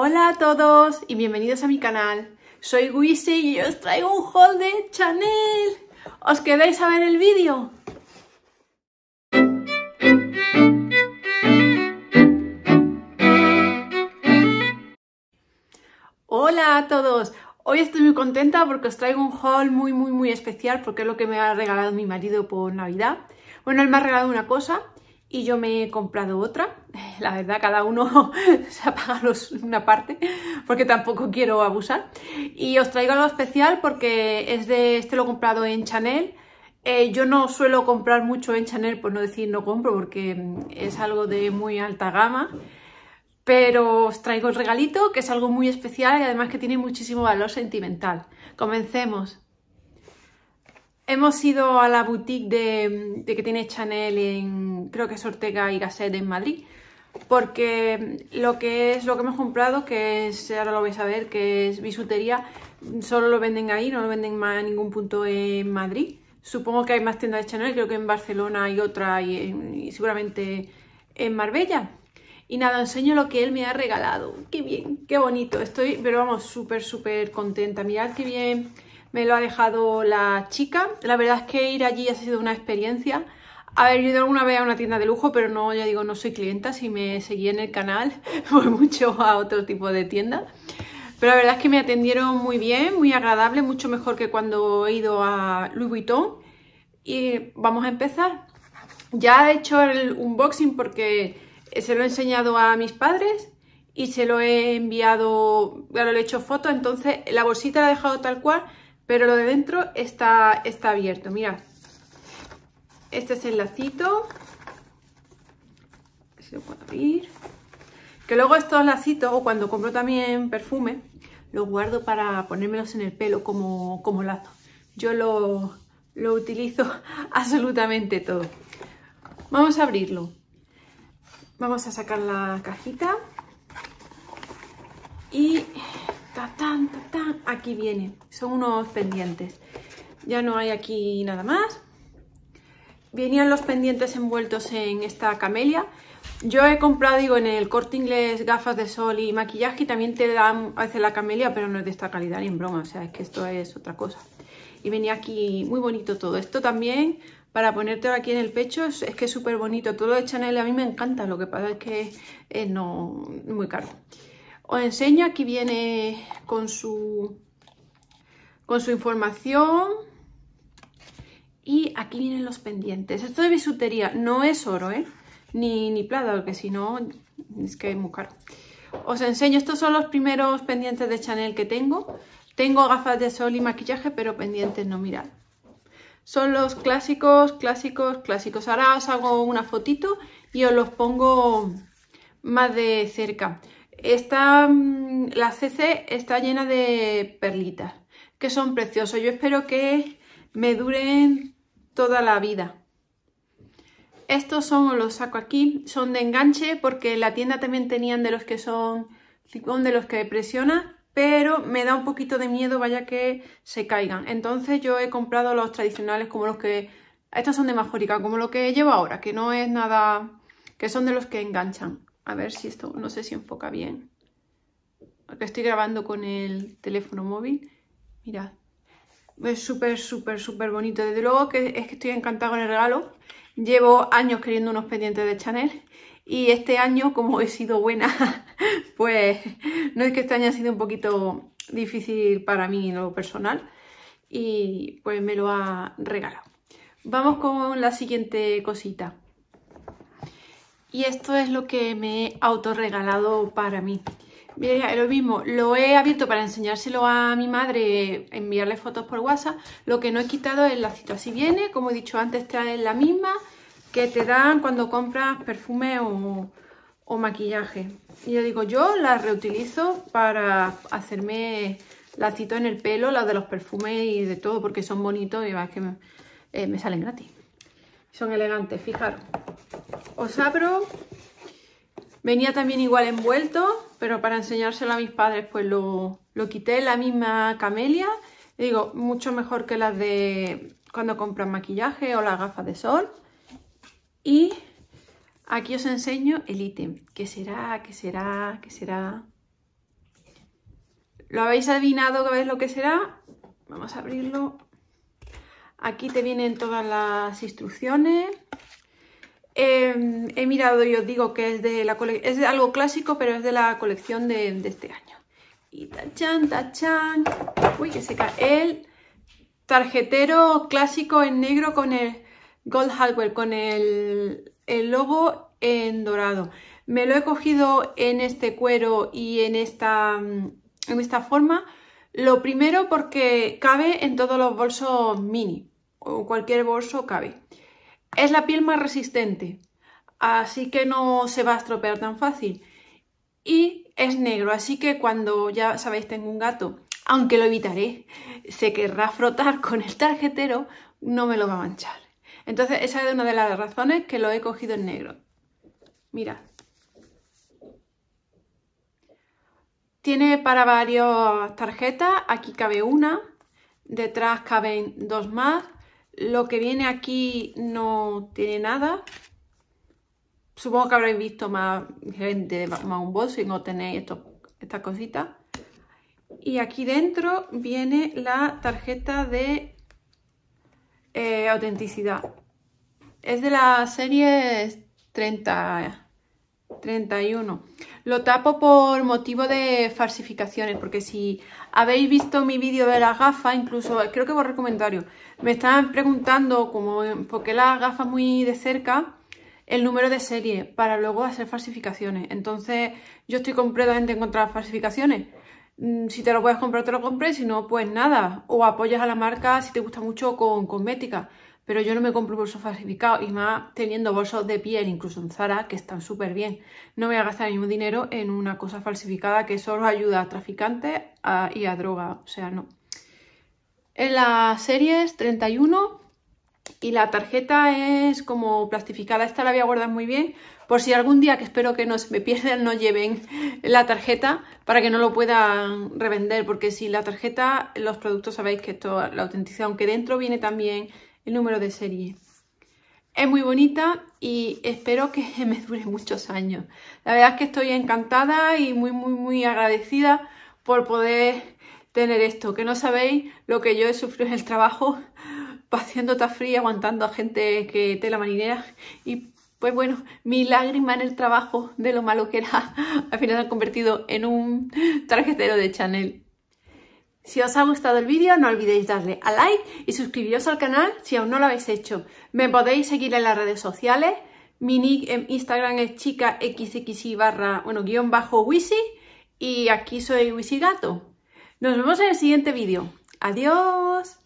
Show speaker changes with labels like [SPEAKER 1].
[SPEAKER 1] Hola a todos y bienvenidos a mi canal. Soy Guise y os traigo un haul de Chanel. ¿Os quedáis a ver el vídeo? Hola a todos. Hoy estoy muy contenta porque os traigo un haul muy muy muy especial porque es lo que me ha regalado mi marido por Navidad. Bueno, él me ha regalado una cosa y yo me he comprado otra. La verdad, cada uno se ha pagado una parte porque tampoco quiero abusar. Y os traigo algo especial porque es de este lo he comprado en Chanel. Eh, yo no suelo comprar mucho en Chanel, por no decir no compro, porque mm, es algo de muy alta gama. Pero os traigo el regalito, que es algo muy especial y además que tiene muchísimo valor sentimental. Comencemos. Hemos ido a la boutique de, que tiene Chanel en, creo que es Ortega y Gasset en Madrid, porque lo que es lo que hemos comprado, que es, ahora lo vais a ver, que es bisutería, solo lo venden ahí, no lo venden más en ningún punto en Madrid. Supongo que hay más tiendas de Chanel, creo que en Barcelona hay otra y, seguramente en Marbella. Y nada, enseño lo que él me ha regalado. ¡Qué bien! ¡Qué bonito! Estoy, pero vamos, súper, súper contenta. Mirad qué bien me lo ha dejado la chica. La verdad es que ir allí ha sido una experiencia. Haber ido alguna vez a una tienda de lujo, pero no, ya digo, no soy clienta. Si me seguí en el canal, voy mucho a otro tipo de tienda. Pero la verdad es que me atendieron muy bien, muy agradable, mucho mejor que cuando he ido a Louis Vuitton. Y vamos a empezar. Ya he hecho el unboxing porque se lo he enseñado a mis padres y se lo he enviado, Ya le he hecho fotos, entonces la bolsita la he dejado tal cual, pero lo de dentro está, está abierto, mirad. Este es el lacito. Se lo abrir. Que luego estos lacitos, o cuando compro también perfume, los guardo para ponérmelos en el pelo como, como lazo. Yo lo, lo utilizo absolutamente todo. Vamos a abrirlo. Vamos a sacar la cajita. Y Aquí viene, son unos pendientes. Ya no hay aquí nada más. Venían los pendientes envueltos en esta camelia. Yo he comprado, digo, en el corte inglés gafas de sol y maquillaje también te dan a veces la camelia, pero no es de esta calidad ni en broma, o sea, es que esto es otra cosa. Y venía aquí muy bonito todo. Esto también, para ponértelo aquí en el pecho, es, que es súper bonito. Todo de Chanel a mí me encanta, lo que pasa es que es eh, no, muy caro. Os enseño, aquí viene con su, con su información. Y aquí vienen los pendientes. Esto de bisutería no es oro, ¿eh? Ni, ni plata, porque si no es que es muy caro. Os enseño, estos son los primeros pendientes de Chanel que tengo. Tengo gafas de sol y maquillaje, pero pendientes no, mirad. Son los clásicos, clásicos, clásicos. Ahora os hago una fotito y os los pongo más de cerca. Esta, mm, la CC está llena de perlitas, que son preciosos. Yo espero que me duren toda la vida. Estos son, los saco aquí, son de enganche porque en la tienda también tenían de los que son de los que presiona, pero me da un poquito de miedo vaya que se caigan. Entonces yo he comprado los tradicionales como los que, estos son de majorica, como lo que llevo ahora, que no es nada, que son de los que enganchan. A ver si esto, no sé si enfoca bien. Porque estoy grabando con el teléfono móvil. Mirad. Es súper, súper, súper bonito. Desde luego que es que estoy encantada con el regalo. Llevo años queriendo unos pendientes de Chanel. Y este año, como he sido buena, pues no es que este año ha sido un poquito difícil para mí en lo personal. Y pues me lo ha regalado. Vamos con la siguiente cosita. Y esto es lo que me he autorregalado para mí. Mira, lo mismo, lo he abierto para enseñárselo a mi madre, enviarle fotos por WhatsApp. Lo que no he quitado es el lacito. Así viene, como he dicho antes, trae la misma que te dan cuando compras perfume o, maquillaje. Y yo digo, yo la reutilizo para hacerme cita en el pelo, La de los perfumes y de todo, porque son bonitos y que eh, me salen gratis. Son elegantes, fijaros os abro. Venía también igual envuelto, pero para enseñárselo a mis padres pues lo, lo quité, la misma camelia. digo, mucho mejor que las de cuando compran maquillaje o las gafas de sol. Y aquí os enseño el ítem. ¿Qué será? ¿Qué será? ¿Qué será? ¿Lo habéis adivinado que veis lo que será? Vamos a abrirlo. Aquí te vienen todas las instrucciones. Em, he mirado y os digo que es de la es algo clásico, pero es de la colección de, este año. Y tachan, tachan. Uy, que se cae. El tarjetero clásico en negro con el Gold Hardware, con el, logo en dorado. Me lo he cogido en este cuero y en esta, mm, en esta forma. Lo primero porque cabe en todos los bolsos mini, o cualquier bolso cabe. Es la piel más resistente, así que no se va a estropear tan fácil. Y es negro, así que cuando ya sabéis tengo un gato, aunque lo evitaré, se querrá frotar con el tarjetero, no me lo va a manchar. Entonces esa es una de las razones que lo he cogido en negro. Mira, Tiene para varias tarjetas, aquí cabe una, detrás caben dos más lo que viene aquí no tiene nada. Supongo que habréis visto más gente de más y no tenéis esto estas cositas. Y aquí dentro viene la tarjeta de eh, autenticidad. Es de la serie 30 31. Lo tapo por motivo de falsificaciones, porque si habéis visto mi vídeo de las gafas, incluso creo que borré comentario, me estaban preguntando, como qué las gafas muy de cerca, el número de serie para luego hacer falsificaciones. Entonces, yo estoy completamente en contra de las falsificaciones. Mm, si te lo puedes comprar, te lo compres, si no, pues nada. O apoyas a la marca si te gusta mucho con cosmética pero yo no me compro bolsos falsificados y más teniendo bolsos de piel, incluso en Zara, que están súper bien. No me voy a gastar ningún dinero en una cosa falsificada que solo ayuda a traficantes y a droga, o sea, no. En la serie es 31 y la tarjeta es como plastificada, esta la voy a guardar muy bien por si algún día, que espero que no se me pierdan, no lleven la tarjeta para que no lo puedan revender, porque si la tarjeta, los productos sabéis que esto, la autenticidad, aunque dentro viene también número de serie. Es muy bonita y espero que me dure muchos años. La verdad es que estoy encantada y muy, muy, muy agradecida por poder tener esto. Que no sabéis lo que yo he sufrido en el trabajo, haciendo ta fría, aguantando a gente que te la marinera. Y pues bueno, mi lágrima en el trabajo de lo malo que era, al final han convertido en un tarjetero de Chanel. Si os ha gustado el vídeo no olvidéis darle a like y suscribiros al canal si aún no lo habéis hecho. Me podéis seguir en las redes sociales. Mi en Instagram es chica barra, bueno, guión bajo wisi y aquí soy wisigato. Nos vemos en el siguiente vídeo. ¡Adiós!